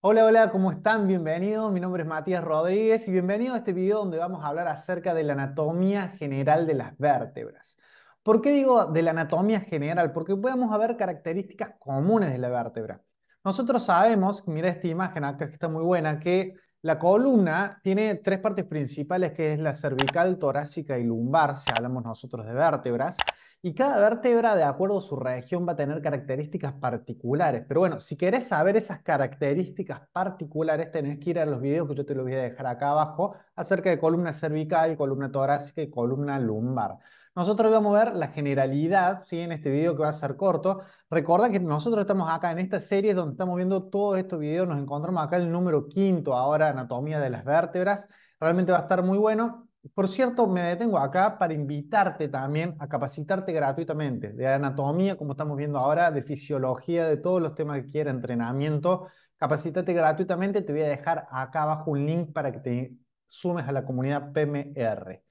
Hola, hola, ¿cómo están? Bienvenidos. Mi nombre es Matías Rodríguez y bienvenido a este video donde vamos a hablar acerca de la anatomía general de las vértebras. ¿Por qué digo de la anatomía general? Porque podemos ver características comunes de la vértebra. Nosotros sabemos, mira esta imagen acá que está muy buena, que la columna tiene tres partes principales que es la cervical, torácica y lumbar, si hablamos nosotros de vértebras. Y cada vértebra, de acuerdo a su región, va a tener características particulares. Pero bueno, si querés saber esas características particulares, tenés que ir a los videos que yo te lo voy a dejar acá abajo acerca de columna cervical, columna torácica y columna lumbar. Nosotros vamos a ver la generalidad ¿sí? en este video que va a ser corto. Recuerda que nosotros estamos acá en esta serie donde estamos viendo todos estos videos. Nos encontramos acá en el número quinto, ahora anatomía de las vértebras. Realmente va a estar muy bueno. Por cierto, me detengo acá para invitarte también a capacitarte gratuitamente de anatomía, como estamos viendo ahora, de fisiología, de todos los temas que quiera, entrenamiento. Capacítate gratuitamente, te voy a dejar acá abajo un link para que te sumes a la comunidad PMR.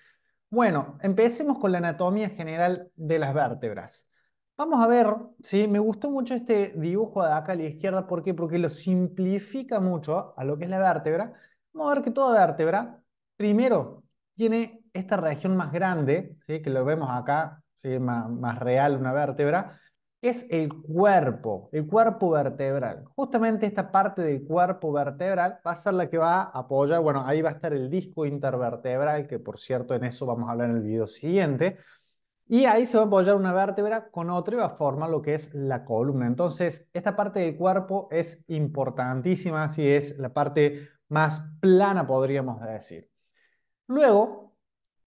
Bueno, empecemos con la anatomía general de las vértebras. Vamos a ver, ¿sí? me gustó mucho este dibujo de acá a la izquierda, ¿por qué? Porque lo simplifica mucho a lo que es la vértebra. Vamos a ver que toda vértebra, primero, tiene esta región más grande, que lo vemos acá, más, real, una vértebra, es el cuerpo, el cuerpo vertebral. Justamente esta parte del cuerpo vertebral va a ser la que va a apoyar, bueno, ahí va a estar el disco intervertebral, que por cierto en eso vamos a hablar en el video siguiente, y ahí se va a apoyar una vértebra con otra y va a formar lo que es la columna. Entonces, esta parte del cuerpo es importantísima, si es la parte más plana, podríamos decir. Luego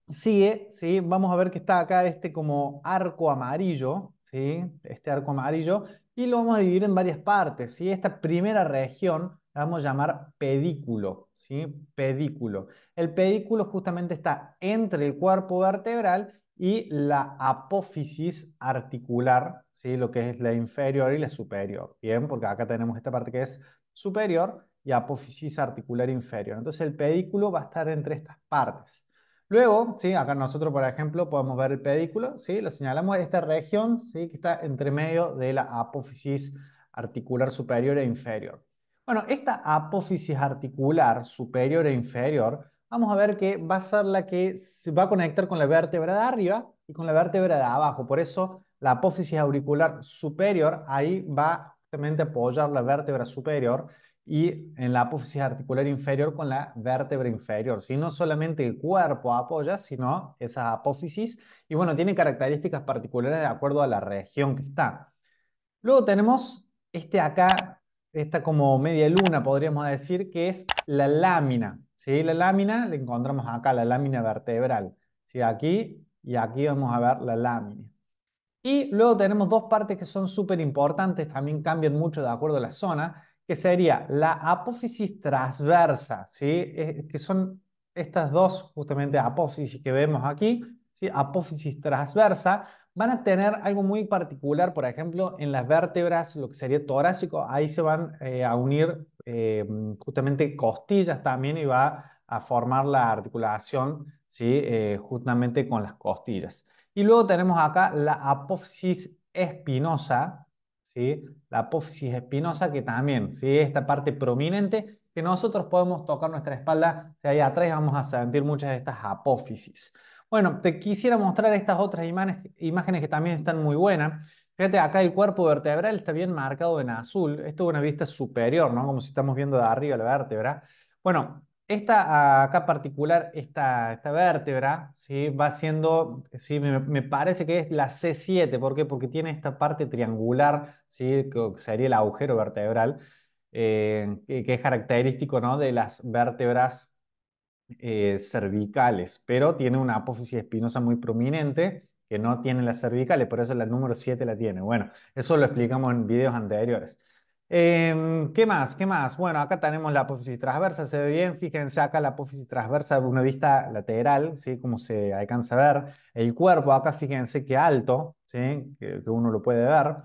sigue, ¿sí? vamos a ver que está acá este como arco amarillo, ¿sí? este arco amarillo, y lo vamos a dividir en varias partes. Esta primera región la vamos a llamar pedículo. ¿sí? pedículo. El pedículo justamente está entre el cuerpo vertebral y la apófisis articular, ¿sí? lo que es la inferior y la superior. Bien, porque acá tenemos esta parte que es superior y apófisis articular inferior. Entonces el pedículo va a estar entre estas partes. Luego, ¿sí? acá nosotros, por ejemplo, podemos ver el pedículo, ¿sí? lo señalamos, esta región ¿sí? que está entre medio de la apófisis articular superior e inferior. Bueno, esta apófisis articular superior e inferior, vamos a ver que va a ser la que se va a conectar con la vértebra de arriba y con la vértebra de abajo. Por eso la apófisis auricular superior ahí va justamente a apoyar la vértebra superior y en la apófisis articular inferior con la vértebra inferior. Si No solamente el cuerpo apoya, sino esa apófisis. Y bueno, tiene características particulares de acuerdo a la región que está. Luego tenemos este acá, esta como media luna, podríamos decir, que es la lámina. ¿sí? La lámina la encontramos acá, la lámina vertebral. ¿sí? Aquí y aquí vamos a ver la lámina. Y luego tenemos dos partes que son súper importantes, también cambian mucho de acuerdo a la zona que sería la apófisis transversa, ¿sí? que son estas dos justamente apófisis que vemos aquí, apófisis transversa, van a tener algo muy particular, por ejemplo, en las vértebras, lo que sería torácico, ahí se van eh, a unir eh, justamente costillas también y va a formar la articulación eh, justamente con las costillas. Y luego tenemos acá la apófisis espinosa, la apófisis espinosa, que también, ¿sí? Esta parte prominente que nosotros podemos tocar nuestra espalda, si allá atrás vamos a sentir muchas de estas apófisis. Bueno, te quisiera mostrar estas otras imágenes, imágenes que también están muy buenas. Fíjate, acá el cuerpo vertebral está bien marcado en azul. Esto es una vista superior, ¿no? Como si estamos viendo de arriba la vértebra. Bueno, esta acá particular, esta, esta vértebra, ¿sí? va siendo, ¿sí? me, parece que es la C7, ¿por qué? Porque tiene esta parte triangular, ¿sí? que sería el agujero vertebral, eh, que es característico ¿no? de las vértebras eh, cervicales, pero tiene una apófisis espinosa muy prominente que no tiene las cervicales, por eso la número 7 la tiene. Bueno, eso lo explicamos en videos anteriores. Em, ¿Qué más? ¿Qué más? Bueno, acá tenemos la apófisis transversa, se ve bien, fíjense acá la apófisis transversa de una vista lateral, ¿sí? Como se alcanza a ver. El cuerpo acá, fíjense qué alto, ¿sí? Que, uno lo puede ver.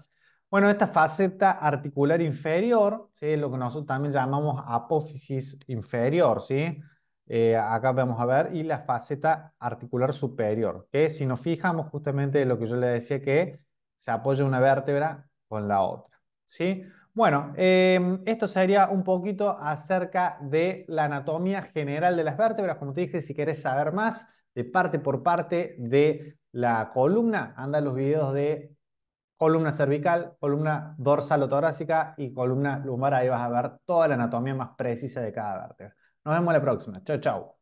Bueno, esta faceta articular inferior, ¿sí? Lo que nosotros también llamamos apófisis inferior, ¿sí? Eh, acá vamos a ver, y la faceta articular superior, que si nos fijamos justamente lo que yo le decía que se apoya una vértebra con la otra, ¿sí? sí bueno, em, esto sería un poquito acerca de la anatomía general de las vértebras. Como te dije, si querés saber más de parte por parte de la columna, anda los videos de columna cervical, columna dorsal o torácica y columna lumbar. Ahí vas a ver toda la anatomía más precisa de cada vértebra. Nos vemos la próxima. Chau chau.